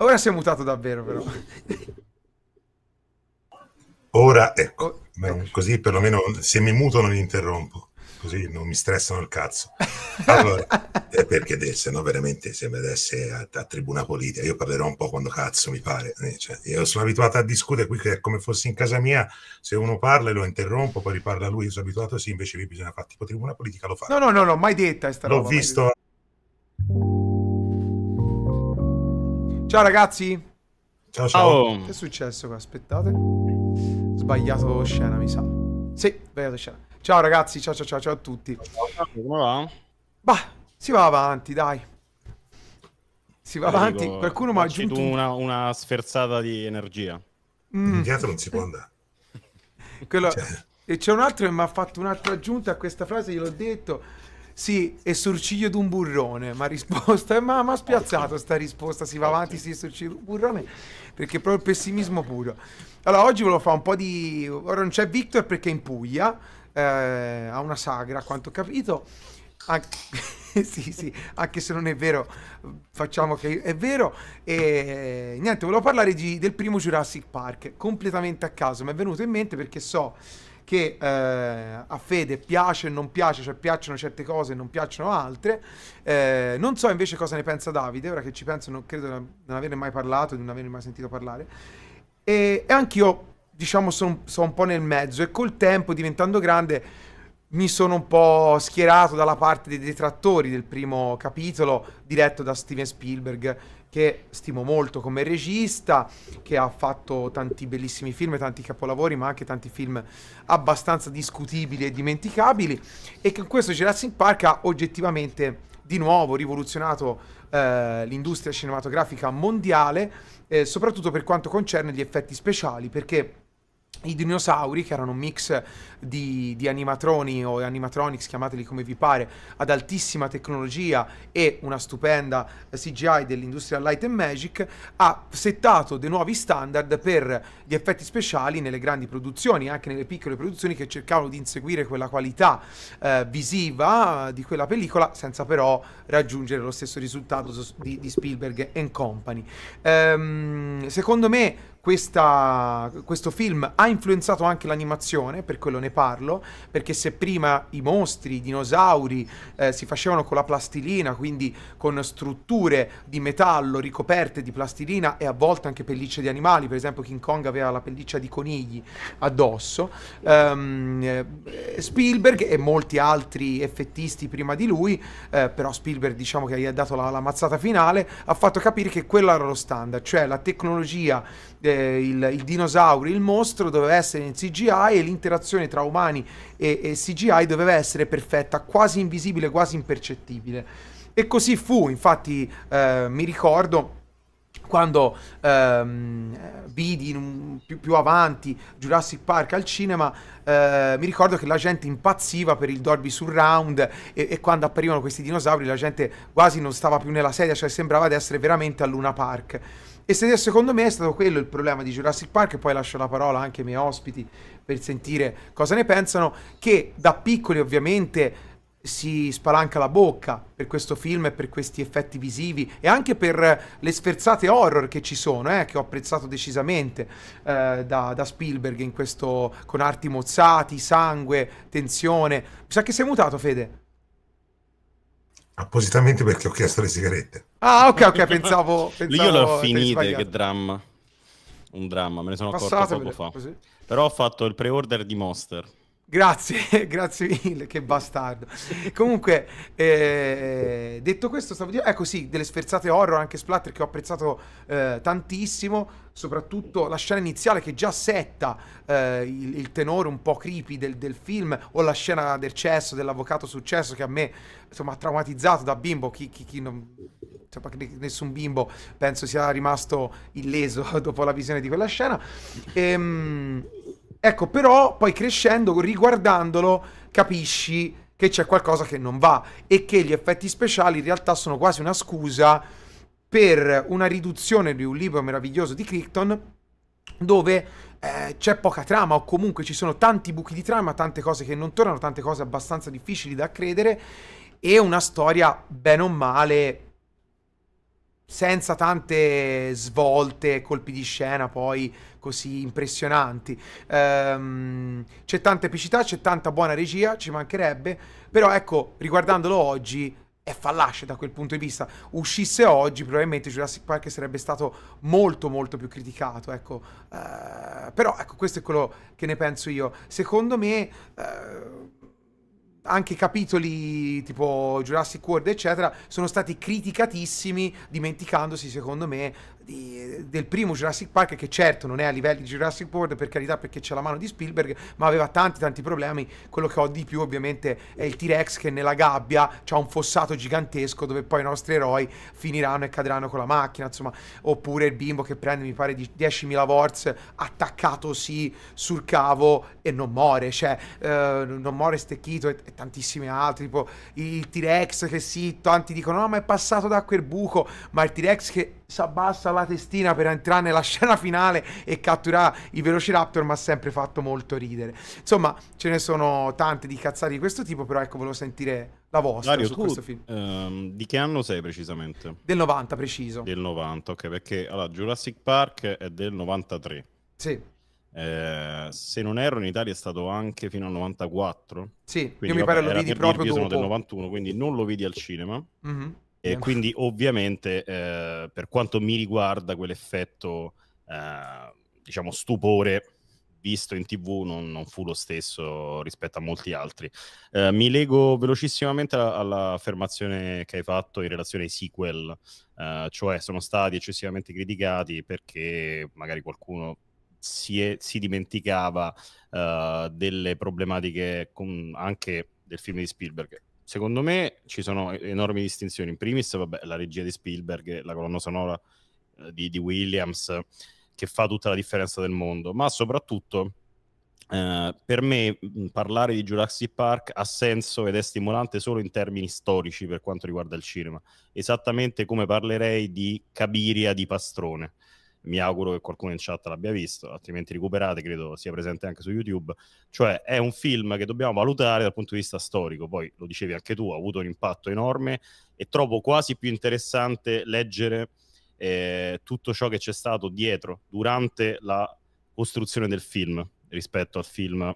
Ora si è mutato davvero, però. Ora, ecco, oh, beh, così perlomeno se mi muto non interrompo, così non mi stressano il cazzo. Allora, eh, perché se no veramente sembra di essere a, a, tribuna politica, io parlerò un po' quando cazzo mi pare. Eh, cioè, io sono abituato a discutere qui che è come fossi in casa mia, se uno parla lo interrompo, poi riparla lui, sono abituato sì, invece lì bisogna fare tipo tribuna politica, lo fa. No, no, no, no, mai detta. L'ho roba, visto... Detta. Ciao ragazzi. Ciao ciao. Oh. Che è successo qua? Aspettate. Sbagliato scena, mi sa. Sì, sbagliato scena. Ciao ragazzi, ciao ciao ciao, ciao a tutti. Come va? Bah, si va avanti, dai. Si va Io avanti. Dico, Qualcuno mi ha aggiunto una, una sferzata di energia. Mm. Indietro non si può andare. Quello... Cioè. E c'è un altro che mi ha fatto un'altra aggiunta a questa frase, gliel'ho detto. Sì, è sorciglio d'un burrone, ma risposta è ha spiazzato sta risposta, si va avanti, sì, è sorciglio d'un burrone, perché è proprio il pessimismo puro. Allora, oggi volevo fare un po' di... Ora non c'è Victor perché è in Puglia, eh, ha una sagra, a quanto ho capito. Anche... sì, sì, anche se non è vero, facciamo che è vero. E niente, volevo parlare di, del primo Jurassic Park, completamente a caso, mi è venuto in mente perché so che eh, a Fede piace e non piace, cioè piacciono certe cose e non piacciono altre. Eh, non so invece cosa ne pensa Davide, ora che ci penso non credo non averne mai parlato, di non averne mai sentito parlare. E, e anch'io, diciamo, sono son un po' nel mezzo e col tempo, diventando grande, mi sono un po' schierato dalla parte dei detrattori del primo capitolo diretto da Steven Spielberg che stimo molto come regista, che ha fatto tanti bellissimi film, tanti capolavori, ma anche tanti film abbastanza discutibili e dimenticabili, e che con questo Jurassic Park ha oggettivamente di nuovo rivoluzionato eh, l'industria cinematografica mondiale, eh, soprattutto per quanto concerne gli effetti speciali, perché i dinosauri, che erano un mix di, di, animatroni o animatronics, chiamateli come vi pare, ad altissima tecnologia e una stupenda CGI dell'industria Light and Magic, ha settato dei nuovi standard per gli effetti speciali nelle grandi produzioni, anche nelle piccole produzioni che cercavano di inseguire quella qualità eh, visiva di quella pellicola, senza però raggiungere lo stesso risultato di, di Spielberg and Company. Ehm, secondo me questa, questo film ha influenzato anche l'animazione, per quello ne parlo, perché se prima i mostri, i dinosauri eh, si facevano con la plastilina, quindi con strutture di metallo ricoperte di plastilina e a volte anche pellicce di animali, per esempio King Kong aveva la pelliccia di conigli addosso, um, Spielberg e molti altri effettisti prima di lui, eh, però Spielberg diciamo che gli ha dato la, la mazzata finale, ha fatto capire che quello era lo standard, cioè la tecnologia eh, il, il, dinosaurio, il mostro doveva essere in CGI e l'interazione tra umani e, e CGI doveva essere perfetta, quasi invisibile, quasi impercettibile. E così fu, infatti eh, mi ricordo quando ehm, vidi un, più, più, avanti Jurassic Park al cinema, eh, mi ricordo che la gente impazziva per il Dolby Surround e, e, quando apparivano questi dinosauri la gente quasi non stava più nella sedia, cioè sembrava di essere veramente a Luna Park. E se secondo me è stato quello il problema di Jurassic Park, e poi lascio la parola anche ai miei ospiti per sentire cosa ne pensano, che da piccoli ovviamente si spalanca la bocca per questo film e per questi effetti visivi e anche per le sferzate horror che ci sono, eh, che ho apprezzato decisamente eh, da, da, Spielberg in questo con arti mozzati, sangue, tensione. Mi sa che sei mutato, Fede. Appositamente perché ho chiesto le sigarette. Ah, ok, ok, pensavo... pensavo Io l'ho finita, che dramma. Un dramma, me ne sono accorto poco fa. Così. Però ho fatto il pre-order di Monster. Grazie, grazie mille, che bastardo. Comunque, eh, detto questo, stavo dicendo, ecco sì, delle sferzate horror, anche splatter, che ho apprezzato eh, tantissimo, soprattutto la scena iniziale che già setta eh, il, il, tenore un po' creepy del, del, film, o la scena del cesso, dell'avvocato successo, che a me, insomma, ha traumatizzato da bimbo, chi, chi, chi non... Insomma, nessun bimbo penso sia rimasto illeso dopo la visione di quella scena. Ehm Ecco, però poi crescendo, riguardandolo, capisci che c'è qualcosa che non va e che gli effetti speciali in realtà sono quasi una scusa per una riduzione di un libro meraviglioso di Crichton dove eh, c'è poca trama o comunque ci sono tanti buchi di trama, tante cose che non tornano, tante cose abbastanza difficili da credere e una storia bene o male senza tante svolte, e colpi di scena poi così impressionanti. Ehm, c'è tanta epicità, c'è tanta buona regia, ci mancherebbe, però ecco, riguardandolo oggi è fallace da quel punto di vista. Uscisse oggi, probabilmente Jurassic Park sarebbe stato molto molto più criticato, ecco. Ehm, però ecco, questo è quello che ne penso io. Secondo me... Ehm, anche capitoli tipo Jurassic World, eccetera, sono stati criticatissimi, dimenticandosi, secondo me, di, del primo Jurassic Park che certo non è a livelli di Jurassic World per carità perché c'è la mano di Spielberg ma aveva tanti tanti problemi quello che ho di più ovviamente è il T-Rex che nella gabbia c'ha un fossato gigantesco dove poi i nostri eroi finiranno e cadranno con la macchina insomma oppure il bimbo che prende mi pare 10.000 volts attaccato sì sul cavo e non muore cioè eh, non muore stecchito e, e tantissimi altri tipo il T-Rex che sì tanti dicono no ma è passato da quel buco ma il T-Rex che si abbassa la testina per entrare nella scena finale e catturare i Velociraptor, mi ha sempre fatto molto ridere. Insomma, ce ne sono tante di cazzate di questo tipo, però ecco, volevo sentire la vostra Dario, su tu, questo film. Ehm, di che anno sei precisamente? Del 90 preciso. Del 90, ok, perché allora Jurassic Park è del 93. Sì. Eh, se non erro in Italia è stato anche fino al 94. Sì, quindi, io mi pare lo vedi proprio dire, dopo. Io sono del 91, quindi non lo vedi al cinema. Mm-hmm e quindi ovviamente eh, per quanto mi riguarda quell'effetto, eh, diciamo, stupore visto in tv non, non, fu lo stesso rispetto a molti altri. Eh, mi lego velocissimamente all'affermazione che hai fatto in relazione ai sequel, eh, cioè sono stati eccessivamente criticati perché magari qualcuno si, è, si dimenticava eh, delle problematiche anche del film di Spielberg secondo me ci sono enormi distinzioni. In primis, vabbè, la regia di Spielberg, la colonna sonora eh, di, di Williams, che fa tutta la differenza del mondo, ma soprattutto Uh, per me parlare di Jurassic Park ha senso ed è stimolante solo in termini storici per quanto riguarda il cinema, esattamente come parlerei di Cabiria di Pastrone mi auguro che qualcuno in chat l'abbia visto, altrimenti recuperate, credo sia presente anche su YouTube, cioè è un film che dobbiamo valutare dal punto di vista storico, poi lo dicevi anche tu, ha avuto un impatto enorme e trovo quasi più interessante leggere eh, tutto ciò che c'è stato dietro, durante la costruzione del film, rispetto al film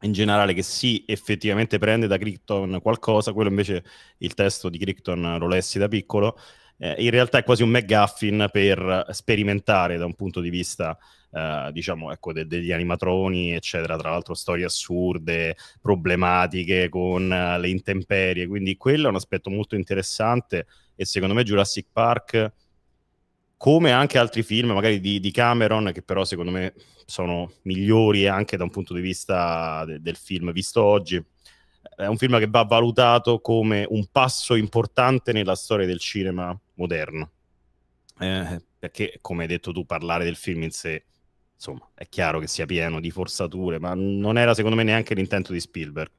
in generale che sì, effettivamente prende da Crichton qualcosa, quello invece il testo di Crichton lo lessi da piccolo, eh, in realtà è quasi un McGuffin per sperimentare da un punto di vista Uh, diciamo, ecco, de- degli animatroni, eccetera. Tra l'altro, storie assurde, problematiche con uh, le intemperie. Quindi, quello è un aspetto molto interessante. E secondo me, Jurassic Park, come anche altri film, magari di, di Cameron, che però secondo me sono migliori anche da un punto di vista de- del film visto oggi. È un film che va valutato come un passo importante nella storia del cinema moderno. Eh, perché, come hai detto tu, parlare del film in sé, insomma, è chiaro che sia pieno di forzature, ma non era secondo me neanche l'intento di Spielberg.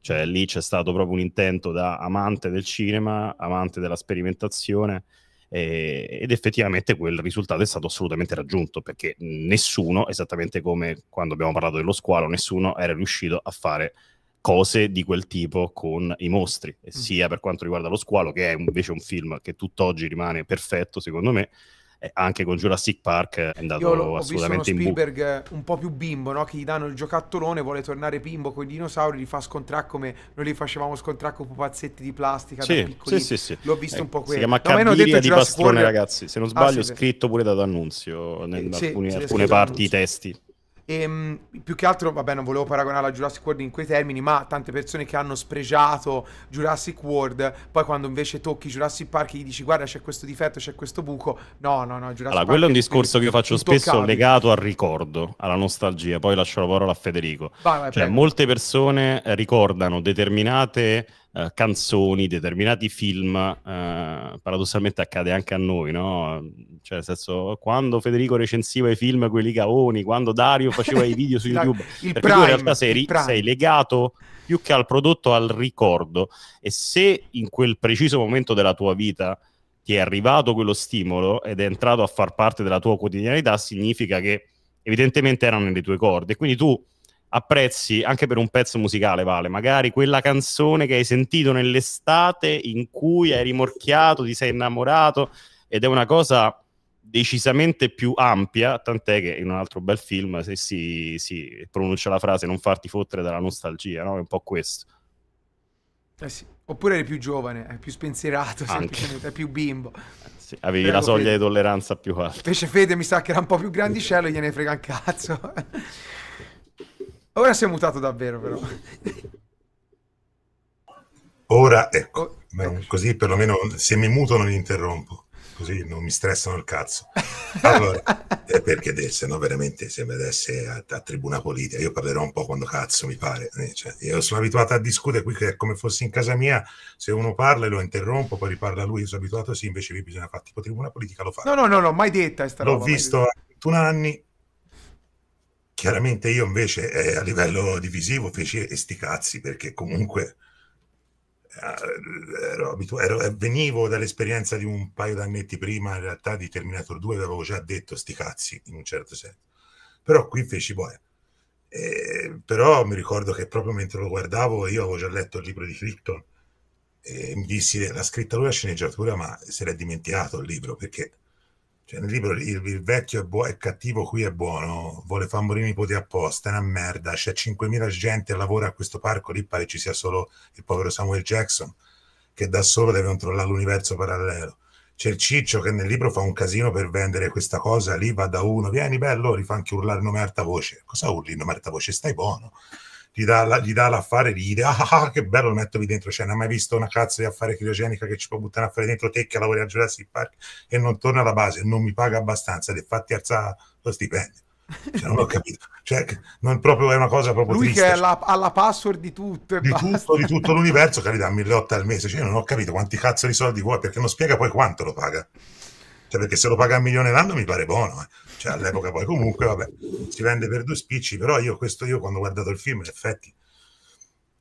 Cioè, lì c'è stato proprio un intento da amante del cinema, amante della sperimentazione, eh, ed effettivamente quel risultato è stato assolutamente raggiunto, perché nessuno, esattamente come quando abbiamo parlato dello squalo, nessuno era riuscito a fare cose di quel tipo con i mostri, mm. sia per quanto riguarda lo squalo, che è invece un film che tutt'oggi rimane perfetto, secondo me, anche con Jurassic Park è andato Io l'ho, assolutamente in Spielberg eh, un po' più bimbo, no? che gli danno il giocattolone, vuole tornare bimbo con i dinosauri, li fa scontrare come noi li facevamo scontrare con pupazzetti di plastica sì, sì, sì, sì, L'ho visto eh, un po' quello. Eh, si chiama no, detto di Pastrone, ragazzi, se non ah, sbaglio ah, sì, scritto pure da D'Annunzio, in sì, alcune, alcune parti, i testi. E, ehm, più che altro, vabbè, non volevo paragonare la Jurassic World in quei termini, ma tante persone che hanno spregiato Jurassic World, poi quando invece tocchi Jurassic Park gli dici guarda c'è questo difetto, c'è questo buco. No, no, no, Jurassic allora, Park quello è un discorso che io faccio spesso toccavi. legato al ricordo, alla nostalgia. Poi lascio la parola a Federico. Vai, vai, cioè, prego. molte persone ricordano determinate eh, canzoni, determinati film, uh, paradossalmente accade anche a noi, no? Cioè, nel senso, quando Federico recensiva i film, quelli cavoni, quando Dario faceva i video su YouTube, il perché prime, in realtà sei, ri- sei legato più che al prodotto, al ricordo. E se in quel preciso momento della tua vita ti è arrivato quello stimolo ed è entrato a far parte della tua quotidianità, significa che evidentemente erano nelle tue corde. Quindi tu apprezzi anche per un pezzo musicale, vale, magari quella canzone che hai sentito nell'estate in cui hai rimorchiato, ti sei innamorato ed è una cosa decisamente più ampia, tant'è che in un altro bel film se si, si pronuncia la frase non farti fottere dalla nostalgia, no? È un po' questo. Eh sì. Oppure eri più giovane, eri eh, più spensierato, semplicemente, più bimbo. Sì, avevi Prego la soglia Fede. di tolleranza più alta. Invece Fede mi sa che era un po' più grandicello e gliene frega un cazzo. Ora si è mutato davvero, però. Ora, ecco, oh, beh, così perlomeno se mi muto non interrompo, così non mi stressano il cazzo. Allora, eh, perché se no veramente sembra di essere a, a, tribuna politica, io parlerò un po' quando cazzo mi pare. Eh, cioè, io sono abituato a discutere qui che è come fossi in casa mia, se uno parla e lo interrompo, poi riparla lui, sono abituato sì, invece lì bisogna fare tipo tribuna politica, lo fa. No, no, no, no mai detta. L'ho roba, visto a 21 anni, Chiaramente io invece eh, a livello divisivo feci sti cazzi perché comunque eh, ero abituato, eh, venivo dall'esperienza di un paio d'annetti prima in realtà di Terminator 2 avevo già detto sti cazzi in un certo senso. Però qui feci boia. Eh, però mi ricordo che proprio mentre lo guardavo io avevo già letto il libro di Crichton e mi dissi eh, l'ha scritta lui la sceneggiatura ma se l'è dimenticato il libro perché cioè, nel libro il, il vecchio è, buo, è, cattivo, qui è buono, vuole far morire i nipoti apposta, è una merda, c'è 5.000 gente che lavora a questo parco, lì pare ci sia solo il povero Samuel Jackson, che da solo deve controllare l'universo parallelo. C'è il Ciccio che nel libro fa un casino per vendere questa cosa, lì va da uno, vieni bello, gli fa anche urlare il nome a alta voce. Cosa urli il nome a alta voce? Stai buono gli dà, la, gli dà l'affare di dire ah, ah, ah che bello metto lì dentro, cioè non hai mai visto una cazzo di affare criogenica che ci può buttare a fare dentro te che lavori a Jurassic Park e non torna alla base, non mi paga abbastanza ed è fatti alzare lo stipendio. Cioè, non ho capito, cioè, non proprio, è una cosa proprio Lui triste. che cioè, ha la password di tutto, di basta. tutto, di tutto l'universo, carità, 1008 al mese, cioè, non ho capito quanti cazzo di soldi vuoi perché non spiega poi quanto lo paga cioè, perché se lo paga un milione l'anno mi pare buono, eh. cioè, all'epoca poi comunque, vabbè, si vende per due spicci, però io questo, io quando ho guardato il film, in effetti,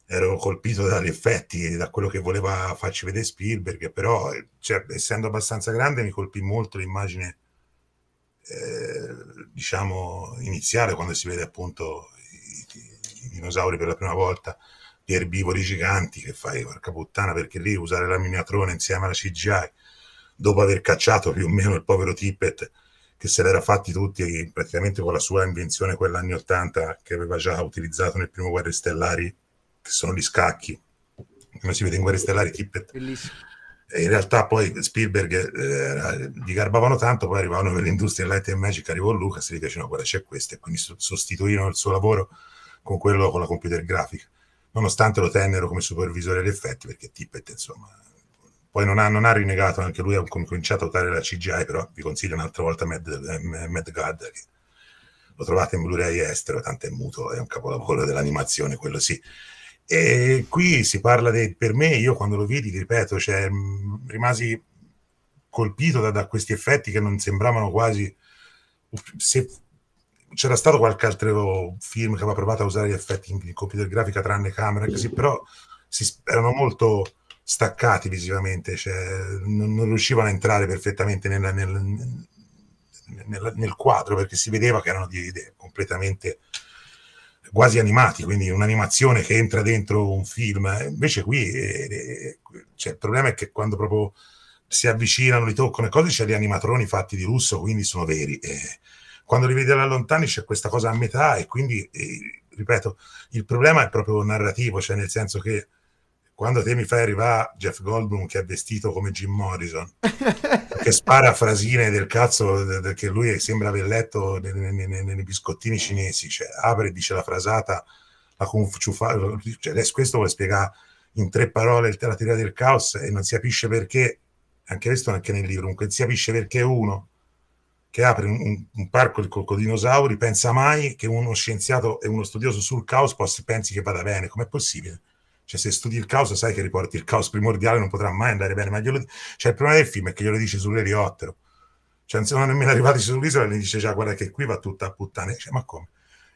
ero colpito dagli effetti, da quello che voleva farci vedere Spielberg, però, cioè, essendo abbastanza grande, mi colpì molto l'immagine, eh, diciamo, iniziale, quando si vede appunto i, i dinosauri per la prima volta, gli erbivori giganti che fai, porca puttana, perché lì usare la miniatrone insieme alla CGI dopo aver cacciato più o meno il povero Tippett che se l'era fatti tutti praticamente con la sua invenzione quella anni 80 che aveva già utilizzato nel primo Guerre Stellari che sono gli scacchi come si vede in Guerre Stellari Tippett Bellissimo. e in realtà poi Spielberg eh, gli garbavano tanto poi arrivavano per l'industria Light and Magic arrivò Lucas e gli dicevano guarda c'è questo e quindi sostituirono il suo lavoro con quello con la computer grafica nonostante lo tennero come supervisore agli effetti perché Tippett insomma poi non ha, non ha rinnegato, anche lui ha cominciato a usare la CGI, però vi consiglio un'altra volta Mad, eh, Mad God, che lo trovate in Blu-ray estero, tanto è muto, è un capolavoro dell'animazione, quello sì. E qui si parla di, per me, io quando lo vidi, ripeto, cioè, rimasi colpito da, da, questi effetti che non sembravano quasi... Se c'era stato qualche altro film che aveva provato a usare gli effetti in, in computer grafica tranne camera, così, però si, erano molto staccati visivamente, cioè, non, non, riuscivano a entrare perfettamente nella, nel, nel, nel, quadro perché si vedeva che erano di, di, completamente quasi animati, quindi un'animazione che entra dentro un film. Invece qui eh, eh, cioè, il problema è che quando proprio si avvicinano, li toccano e cose, c'è gli animatroni fatti di lusso, quindi sono veri. Eh, quando li vedi da lontani c'è questa cosa a metà e quindi, eh, ripeto, il problema è proprio narrativo, cioè nel senso che quando te mi fai arrivare Jeff Goldblum che è vestito come Jim Morrison che spara frasine del cazzo che lui sembra aver letto nei, nei, nei, nei biscottini cinesi cioè apre e dice la frasata la confuciufa cioè, questo vuole spiegare in tre parole la teoria del caos e non si capisce perché anche questo anche nel libro non si capisce perché uno che apre un, un parco di coccodinosauri pensa mai che uno scienziato e uno studioso sul caos possa, pensi che vada bene com'è possibile cioè, se studi il caos, sai che riporti il caos primordiale, non potrà mai andare bene. Ma glielo... cioè, il problema del film è che glielo dici sull'elicottero. Cioè, non sono nemmeno arrivati sull'isola e gli dice già, guarda che qui va tutta a puttane. Cioè, ma come?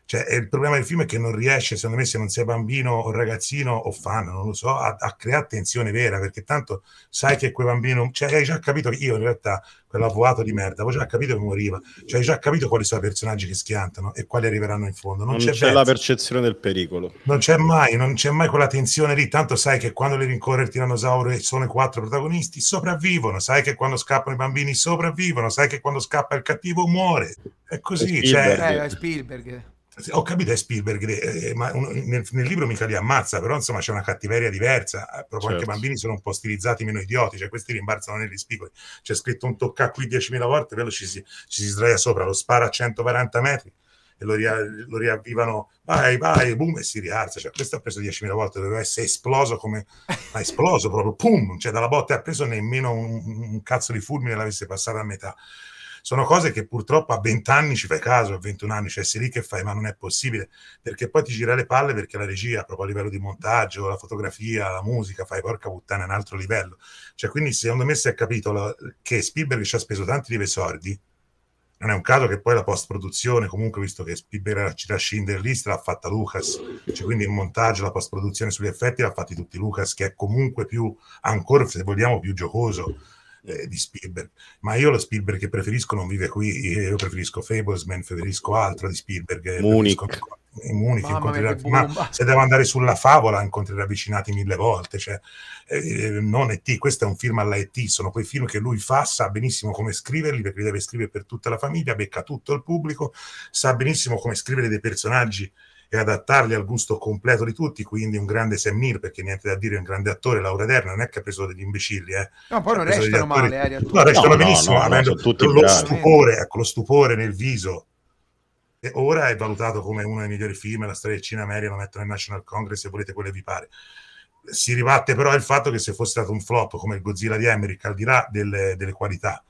Cioè, il problema del film è che non riesce, secondo me, se non sei bambino o ragazzino o fan, non lo so, a, a creare tensione vera, perché tanto sai che quel bambino, cioè hai già capito che io in realtà, quell'avvocato di merda, avevo già capito che moriva, cioè hai già capito quali sono i personaggi che schiantano e quali arriveranno in fondo. Non, non c'è, c'è la percezione del pericolo. Non c'è mai, non c'è mai quella tensione lì, tanto sai che quando le rincorre il tiranosauro e sono i quattro protagonisti, sopravvivono, sai che quando scappano i bambini sopravvivono, sai che quando scappa il cattivo muore. È così. È cioè, Spielberg. eh, è Spielberg. Ho capito, è Spielberg, eh, ma un, nel, nel, libro mica li ammazza, però insomma c'è una cattiveria diversa. Eh, proprio certo. anche i bambini sono un po' stilizzati, meno idioti, cioè questi rimbalzano negli spigoli. C'è scritto un tocca qui 10.000 volte, quello ci si, ci si sdraia sopra, lo spara a 140 metri e lo, ria, lo riavvivano, vai, vai, boom, e si rialza. Cioè, questo ha preso 10.000 volte, doveva essere esploso come... ha esploso proprio, pum! Cioè, dalla botte ha preso nemmeno un, un cazzo di fulmine l'avesse passato a metà sono cose che purtroppo a 20 anni ci fai caso, a 21 anni, cioè sei lì che fai, ma non è possibile, perché poi ti gira le palle perché la regia, proprio a livello di montaggio, la fotografia, la musica, fai porca puttana, è un altro livello. Cioè, quindi secondo me si è capito la, che Spielberg ci ha speso tanti di sordi, non è un caso che poi la post-produzione, comunque, visto che Spielberg ci da Schindler List l'ha fatta Lucas, cioè quindi il montaggio, la post-produzione sugli effetti l'ha fatti tutti Lucas, che è comunque più, ancora se vogliamo, più giocoso eh, di Spielberg, ma io lo Spielberg che preferisco non vive qui, io preferisco Fablesman, preferisco altro di Spielberg, eh, Munich. Eh, Munich, incontrerà, ma se devo andare sulla favola incontrerà avvicinati mille volte, cioè, eh, non ET, questo è un film alla ET, sono quei film che lui fa, sa benissimo come scriverli perché li deve scrivere per tutta la famiglia, becca tutto il pubblico, sa benissimo come scrivere dei personaggi e adattarli al gusto completo di tutti, quindi un grande Sam Neill, perché niente da dire, è un grande attore, Laura Derna, non è che ha preso degli imbecilli, eh. No, poi non restano male, eh, No, restano no, benissimo, no, no, avendo lo stupore, ecco, lo stupore nel viso. E ora è valutato come uno dei migliori film, la storia del cinema America, lo mettono nel National Congress, se volete quello vi pare si ribatte però il fatto che se fosse stato un flop come il Godzilla di Emmerich, al di là delle, delle qualità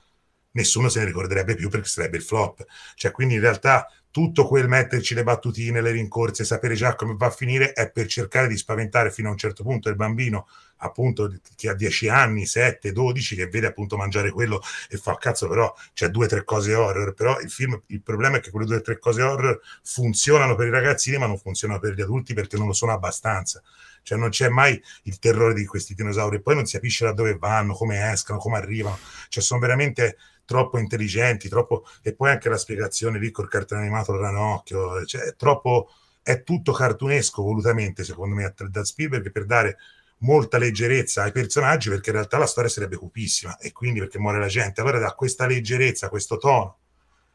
nessuno se ne ricorderebbe più perché sarebbe il flop. Cioè, quindi in realtà tutto quel metterci le battutine, le rincorse, sapere già come va a finire è per cercare di spaventare fino a un certo punto il bambino, appunto, che ha 10 anni, 7, 12, che vede appunto mangiare quello e fa cazzo, però c'è due o tre cose horror. Però il film, il problema è che quelle due o tre cose horror funzionano per i ragazzini, ma non funzionano per gli adulti perché non lo sono abbastanza. Cioè, non c'è mai il terrore di questi dinosauri, poi non si capisce da dove vanno, come escano, come arrivano. Cioè, sono veramente troppo intelligenti, troppo... e poi anche la spiegazione lì col cartone animato Ranocchio, cioè è troppo è tutto cartunesco volutamente, secondo me, da Spielberg per dare molta leggerezza ai personaggi, perché in realtà la storia sarebbe cupissima e quindi perché muore la gente. Allora da questa leggerezza, questo tono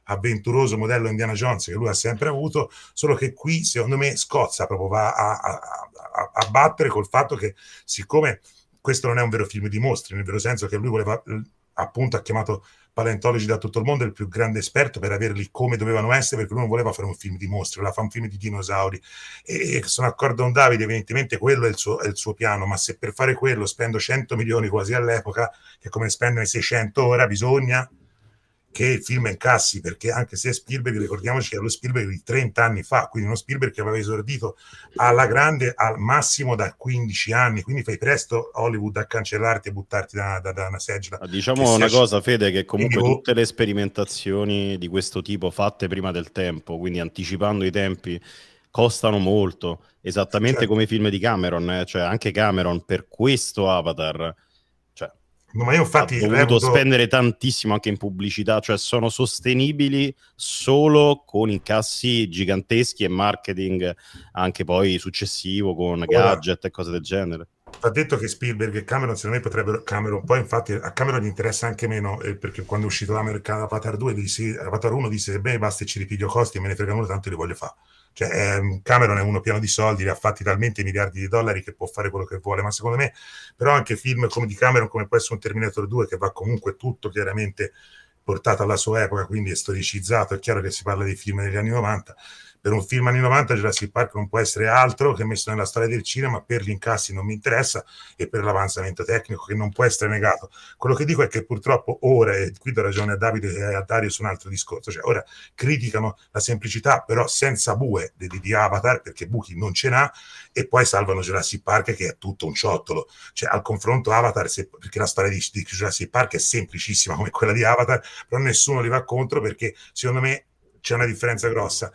avventuroso modello Indiana Jones che lui ha sempre avuto, solo che qui, secondo me, scozza proprio va a, a, a, a battere col fatto che siccome questo non è un vero film di mostri, nel vero senso che lui voleva appunto ha chiamato paleontologi da tutto il mondo, il più grande esperto per averli come dovevano essere, perché lui non voleva fare un film di mostri, voleva fare un film di dinosauri. E, sono d'accordo con Davide, evidentemente quello è il, suo, è il, suo, piano, ma se per fare quello spendo 100 milioni quasi all'epoca, che come spendere 600 ora, bisogna che il film incassi, perché anche se Spielberg, ricordiamoci, che è lo Spielberg di 30 anni fa, quindi uno Spielberg che aveva esordito alla grande al massimo da 15 anni, quindi fai presto Hollywood a cancellarti e buttarti da, da, da una seggiola. diciamo una cosa, Fede, che comunque quindi, boh. tutte le sperimentazioni di questo tipo fatte prima del tempo, quindi anticipando i tempi, costano molto, esattamente certo. come i film di Cameron, eh? cioè anche Cameron per questo Avatar ma io infatti ho dovuto reputo... spendere tantissimo anche in pubblicità, cioè sono sostenibili solo con incassi giganteschi e marketing anche poi successivo con gadget e cose del genere. Ha detto che Spielberg e Cameron secondo me potrebbero Cameron, poi infatti a Cameron gli interessa anche meno eh, perché quando è uscito l'Avatar 2 disse, Avatar 1 disse beh basta ci ripiglio costi e me ne frega uno tanto li voglio fare cioè, ehm, Cameron è uno pieno di soldi, ne ha fatti talmente miliardi di dollari che può fare quello che vuole, ma secondo me però anche film come di Cameron, come può essere un Terminator 2, che va comunque tutto chiaramente portato alla sua epoca, quindi è storicizzato, è chiaro che si parla dei film degli anni 90, per un film anni 90 Jurassic Park non può essere altro che messo nella storia del cinema per gli incassi non mi interessa e per l'avanzamento tecnico che non può essere negato. Quello che dico è che purtroppo ora, e qui do ragione a Davide e a Dario su un altro discorso, cioè ora criticano la semplicità però senza bue di, di Avatar perché buchi non ce n'ha e poi salvano Jurassic Park che è tutto un ciottolo. Cioè al confronto Avatar, se, perché la storia di, di Jurassic Park è semplicissima come quella di Avatar, però nessuno li va contro perché secondo me c'è una differenza grossa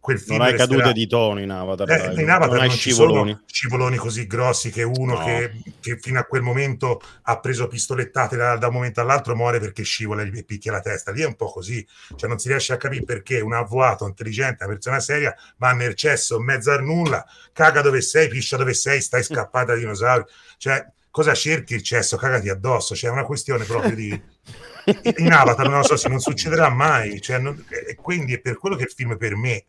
quel film non hai resterà... cadute di tono in Avatar, eh, in Avatar non, non scivoloni. scivoloni così grossi che uno no. che, che, fino a quel momento ha preso pistolettate da, da un momento all'altro muore perché scivola e picchia la testa lì è un po' così, cioè non si riesce a capire perché un avvoato intelligente, una persona seria va nel cesso mezzo a nulla caga dove sei, piscia dove sei stai scappata dai dinosauri, cioè cosa cerchi il cesso, cagati addosso c'è cioè, una questione proprio di in Avatar non lo so se non succederà mai cioè, non... quindi è per quello che il film per me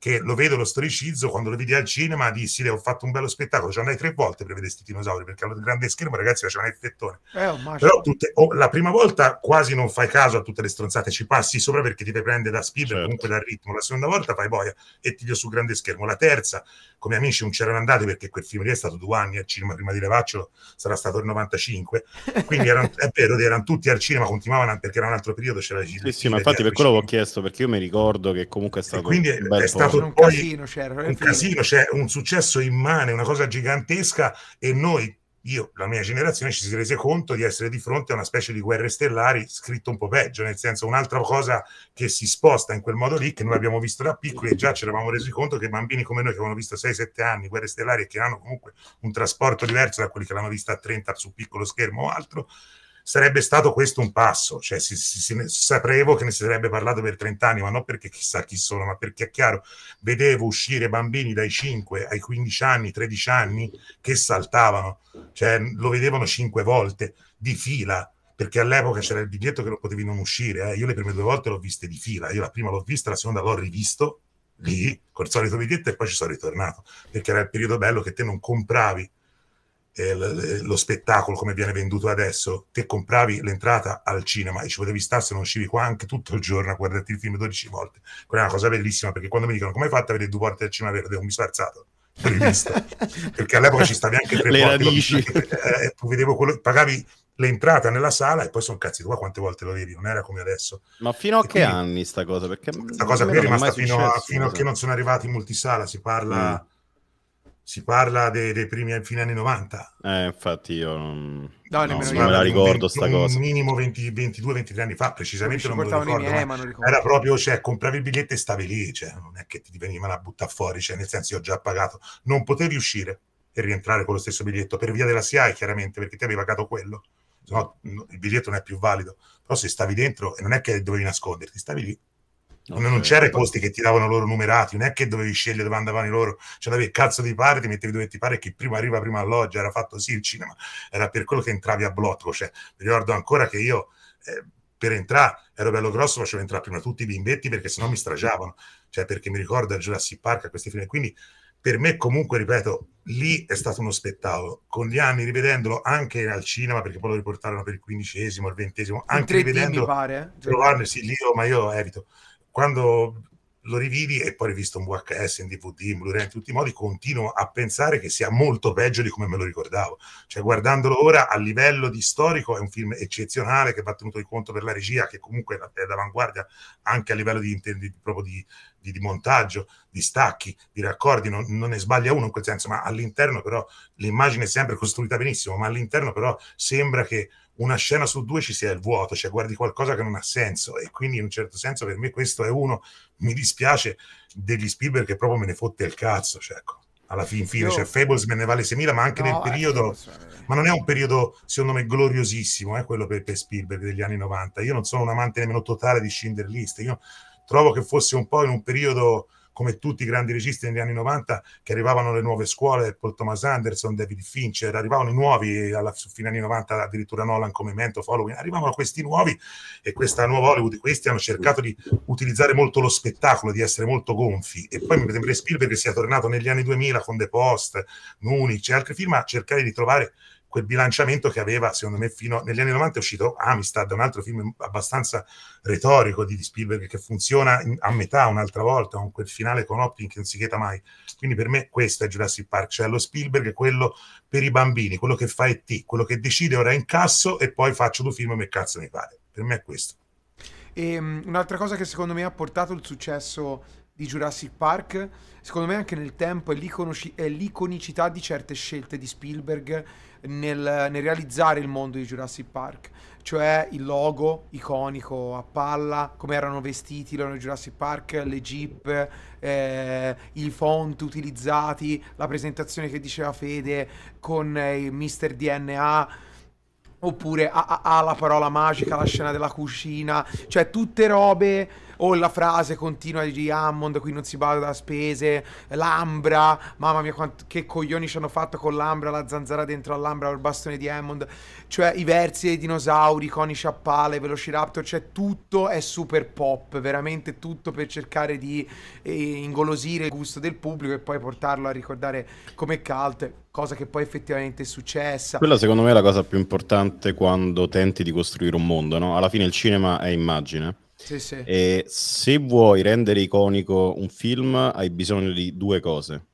che lo vedo, lo storicizzo, quando lo vidi al cinema dissi, ho fatto un bello spettacolo, ci andai tre volte per vedere questi dinosauri, perché al grande schermo ragazzi facevano il tettone. Eh, Però tutte, oh, la prima volta quasi non fai caso a tutte le stronzate, ci passi sopra perché ti prende da speed, certo. comunque dal ritmo. La seconda volta fai boia e ti dio sul grande schermo. La terza, come amici non c'erano andati perché quel film lì è stato due anni al cinema, prima di levarcelo sarà stato il 95, quindi erano, è vero, erano tutti al cinema, continuavano perché era un altro periodo, c'era la Sì, sì, ma infatti per quello ho chiesto, perché io mi ricordo che comunque è stato... E quindi è, è stato stato un poi casino, c'era, eh, un, casino c'era, un successo immane, una cosa gigantesca e noi, io, la mia generazione, ci si rese conto di essere di fronte a una specie di guerre stellari scritto un po' peggio, nel senso un'altra cosa che si sposta in quel modo lì, che noi abbiamo visto da piccoli e già ci eravamo resi conto che bambini come noi che avevano visto 6-7 anni guerre stellari e che hanno comunque un trasporto diverso da quelli che l'hanno vista a 30 su piccolo schermo o altro, sarebbe stato questo un passo, cioè si, si, si, sapevo che ne si sarebbe parlato per 30 anni, ma non perché chissà chi sono, ma perché è chiaro, vedevo uscire bambini dai 5 ai 15 anni, 13 anni che saltavano, cioè lo vedevano 5 volte di fila, perché all'epoca c'era il biglietto che lo potevi non uscire, eh. io le prime due volte l'ho viste di fila, io la prima l'ho vista, la seconda l'ho rivisto lì col solito biglietto e poi ci sono ritornato, perché era il periodo bello che te non compravi eh, lo spettacolo come viene venduto adesso, te compravi l'entrata al cinema e ci potevi stare se non uscivi qua anche tutto il giorno a guardarti il film 12 volte. Quella è una cosa bellissima perché quando mi dicono come hai fatto a vedere due porte al cinema verde, un mi sfarzato. perché all'epoca ci stavi anche tre le volte, radici. Eh, eh quello, pagavi l'entrata nella sala e poi sono cazzi tua quante volte lo vedi, non era come adesso. Ma fino a e che quindi, anni sta cosa? Perché questa cosa qui è rimasta fino, successo, a, fino a, che non sono arrivati in multisala, si parla... Mm si parla dei, dei primi fine anni 90. Eh, infatti io non, no, no, non me la ricordo 20, sta cosa. minimo 22-23 anni fa, precisamente non, non me lo ricordo, miei, ma ma ricordo. Era proprio, cioè, compravi il biglietto e stavi lì, cioè, non è che ti venivano a buttare fuori, cioè, nel senso io ho già pagato. Non potevi uscire e rientrare con lo stesso biglietto, per via della SIAE chiaramente, perché ti avevi pagato quello. no, il biglietto non è più valido. Però se stavi dentro, e non è che dovevi nasconderti, stavi lì okay. non c'era i posti che ti davano loro numerati, non è che dovevi scegliere dove andavano loro, cioè avevi il cazzo di pare, ti mettevi dove ti pare che prima arriva, prima alloggia, era fatto sì il cinema, era per quello che entravi a blocco, cioè mi ricordo ancora che io eh, per entrare ero bello grosso, facevo entrare prima tutti i bimbetti perché sennò mi stragiavano, cioè perché mi ricordo a Jurassic Park, a questi film, quindi per me comunque, ripeto, lì è stato uno spettacolo. Con gli anni, rivedendolo anche al cinema, perché poi lo riportarono per il quindicesimo, il ventesimo, anche rivedendolo... mi pare. Eh, Trovarne, sì, lì, ma io evito quando lo rividi e poi rivisto un VHS, in DVD, in Blu-ray, in tutti i modi, continuo a pensare che sia molto peggio di come me lo ricordavo. Cioè, guardandolo ora a livello di storico, è un film eccezionale che va tenuto in conto per la regia, che comunque è d'avanguardia anche a livello di, di, di, di montaggio, di stacchi, di raccordi, non, non, ne sbaglia uno in quel senso, ma all'interno però l'immagine è sempre costruita benissimo, ma all'interno però sembra che una scena su due ci sia il vuoto, cioè guardi qualcosa che non ha senso e quindi in un certo senso per me questo è uno, mi dispiace, degli Spielberg che proprio me ne fotte il cazzo, cioè, ecco, alla fin fine, Io... cioè Fables me ne vale 6.000 ma anche no, nel eh, periodo, eh, eh. ma non è un periodo secondo me gloriosissimo, eh, quello per, per Spielberg degli anni 90, io non sono un amante nemmeno totale di Schindler List, io trovo che fosse un po' in un periodo come tutti i grandi registi negli anni 90 che arrivavano le nuove scuole, Paul Thomas Anderson, David Fincher, arrivavano i nuovi alla fine anni 90, addirittura Nolan come Mento, Following, arrivavano questi nuovi e questa nuova Hollywood, questi hanno cercato di utilizzare molto lo spettacolo, di essere molto gonfi e poi mi sembra Spielberg sia tornato negli anni 2000 con The Post, Munich e altri film a cercare di trovare quel bilanciamento che aveva, secondo me, fino negli anni 90 è uscito Amistad, un altro film abbastanza retorico di Spielberg che funziona in, a metà un'altra volta, con quel finale con Hopkins che non si cheta mai. Quindi per me questo è Jurassic Park, cioè lo Spielberg è quello per i bambini, quello che fa ET, quello che decide ora incasso e poi faccio due film e me cazzo mi pare. Per me è questo. E, um, un'altra cosa che secondo me ha portato il successo di Jurassic Park, secondo me anche nel tempo è, l'iconici- è l'iconicità di certe scelte di Spielberg nel, nel, realizzare il mondo di Jurassic Park, cioè il logo iconico a palla, come erano vestiti loro Jurassic Park, le jeep, eh, i font utilizzati, la presentazione che diceva Fede con eh, il Mister DNA oppure ha, la parola magica, la scena della cucina, cioè tutte robe o la frase continua di Hammond, qui non si bada da spese, l'Ambra, mamma mia quant- che coglioni ci hanno fatto con l'Ambra, la zanzara dentro all'Ambra, il bastone di Hammond, cioè i versi dei dinosauri, conici a pale, velociraptor, cioè tutto è super pop, veramente tutto per cercare di eh, ingolosire il gusto del pubblico e poi portarlo a ricordare come cult cosa che poi effettivamente è successa. Quella secondo me è la cosa più importante quando tenti di costruire un mondo, no? Alla fine il cinema è immagine. Sì, sì. E se vuoi rendere iconico un film hai bisogno di due cose.